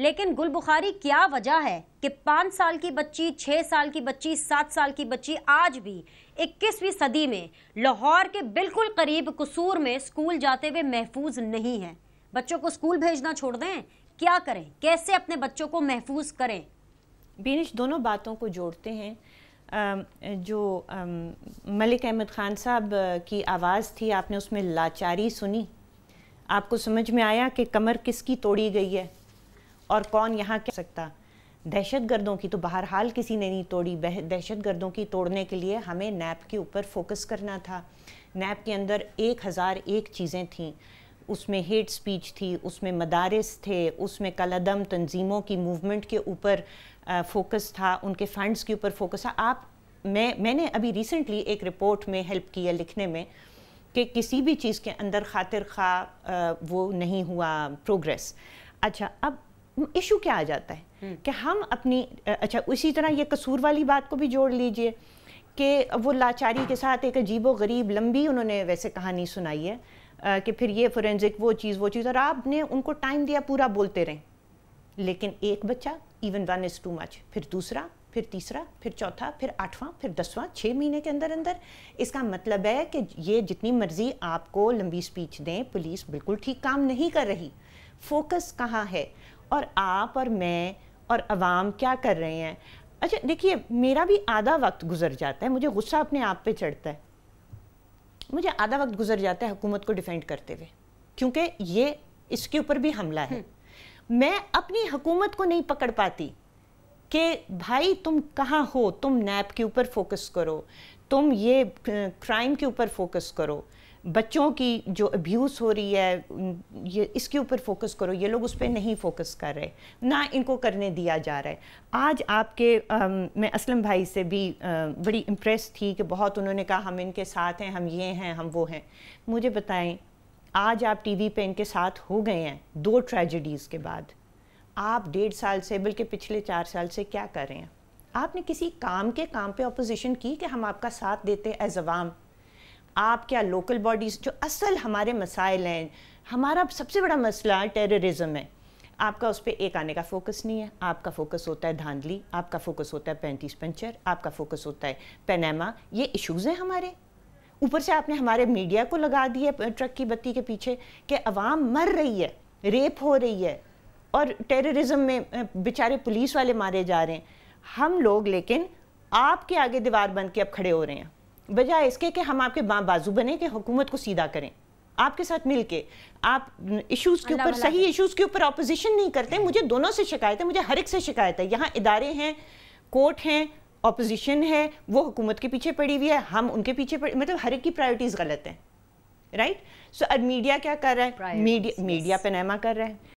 लेकिन गुल बुखारी क्या वजह है कि पाँच साल की बच्ची छः साल की बच्ची सात साल की बच्ची आज भी इक्कीसवीं सदी में लाहौर के बिल्कुल करीब कसूर में स्कूल जाते हुए महफूज नहीं हैं बच्चों को स्कूल भेजना छोड़ दें क्या करें कैसे अपने बच्चों को महफूज करें बीनिश दोनों बातों को जोड़ते हैं जो मलिक अहमद ख़ान साहब की आवाज़ थी आपने उसमें लाचारी सुनी आपको समझ में आया कि कमर किसकी तोड़ी गई है और कौन यहाँ कह सकता दहशत गर्दों की तो हाल किसी ने नहीं तोड़ी दहशत गर्दों की तोड़ने के लिए हमें नैप के ऊपर फोकस करना था नैप के अंदर एक हज़ार एक चीज़ें थीं उसमें हेट स्पीच थी उसमें मदारस थे उसमें कलदम तंजीमों की मूवमेंट के ऊपर फोकस था उनके फंड्स के ऊपर फोकस था आप मैं मैंने अभी रिसेंटली एक रिपोर्ट में हेल्प किया लिखने में कि किसी भी चीज़ के अंदर खातिर खा वो नहीं हुआ प्रोग्रेस अच्छा अब इशू क्या आ जाता है हम्म। कि हम अपनी अच्छा उसी तरह ये कसूर वाली बात को भी जोड़ लीजिए कि वो लाचारी के साथ एक अजीब गरीब लंबी उन्होंने वैसे कहानी सुनाई है कि फिर ये फोरेंसिक वो चीज़ वो चीज़ और आपने उनको टाइम दिया पूरा बोलते रहें लेकिन एक बच्चा even one is too much फिर दूसरा फिर तीसरा फिर चौथा फिर आठवां फिर दसवां छः महीने के अंदर अंदर इसका मतलब है कि ये जितनी मर्ज़ी आपको लंबी स्पीच दें पुलिस बिल्कुल ठीक काम नहीं कर रही फोकस कहाँ है और आप और मैं और आवाम क्या कर रहे हैं अच्छा देखिए मेरा भी आधा वक्त गुजर जाता है मुझे गुस्सा अपने आप पे चढ़ता है मुझे आधा वक्त गुजर जाता है हुकूमत को डिफेंड करते हुए क्योंकि ये इसके ऊपर भी हमला है हम्म। मैं अपनी हुकूमत को नहीं पकड़ पाती कि भाई तुम कहाँ हो तुम नैप के ऊपर फोकस करो तुम ये क्राइम के ऊपर फोकस करो बच्चों की जो अब्यूज़ हो रही है ये इसके ऊपर फोकस करो ये लोग उस पर नहीं फोकस कर रहे ना इनको करने दिया जा रहा है आज आपके आ, मैं असलम भाई से भी आ, बड़ी इम्प्रेस थी कि बहुत उन्होंने कहा हम इनके साथ हैं हम ये हैं हम वो हैं मुझे बताएं आज आप टीवी पे इनके साथ हो गए हैं दो ट्रेजडीज़ के बाद आप डेढ़ साल से बल्कि पिछले चार साल से क्या कर रहे हैं आपने किसी काम के काम पे अपोजिशन की कि हम आपका साथ देते एज अवाम आप क्या लोकल बॉडीज़ जो असल हमारे मसाइल हैं हमारा सबसे बड़ा मसला टेररिज्म है आपका उस पर एक आने का फोकस नहीं है आपका फोकस होता है धांधली आपका फोकस होता है पैंतीस पंचर आपका फोकस होता है पैनामा ये इश्यूज़ हैं हमारे ऊपर से आपने हमारे मीडिया को लगा दिया ट्रक की बत्ती के पीछे कि अवाम मर रही है रेप हो रही है और टेररिज्म में बेचारे पुलिस वाले मारे जा रहे हैं हम लोग लेकिन आपके आगे दीवार बन के अब खड़े हो रहे हैं बजाय इसके कि हम आपके बाजू बने कि हुकूमत को सीधा करें आपके साथ मिलके आप इश्यूज के ऊपर सही इश्यूज के ऊपर अपोजिशन नहीं करते हम्म। मुझे दोनों से शिकायत है मुझे हर एक से शिकायत है यहाँ इदारे हैं कोर्ट हैं अपोजिशन है वो हुकूमत के पीछे पड़ी हुई है हम उनके पीछे पड़ी मतलब हर एक की प्रायोरिटीज़ गलत हैं राइट सो अब मीडिया क्या कर रहा है मीडिया मीडिया पे नैमा कर रहा है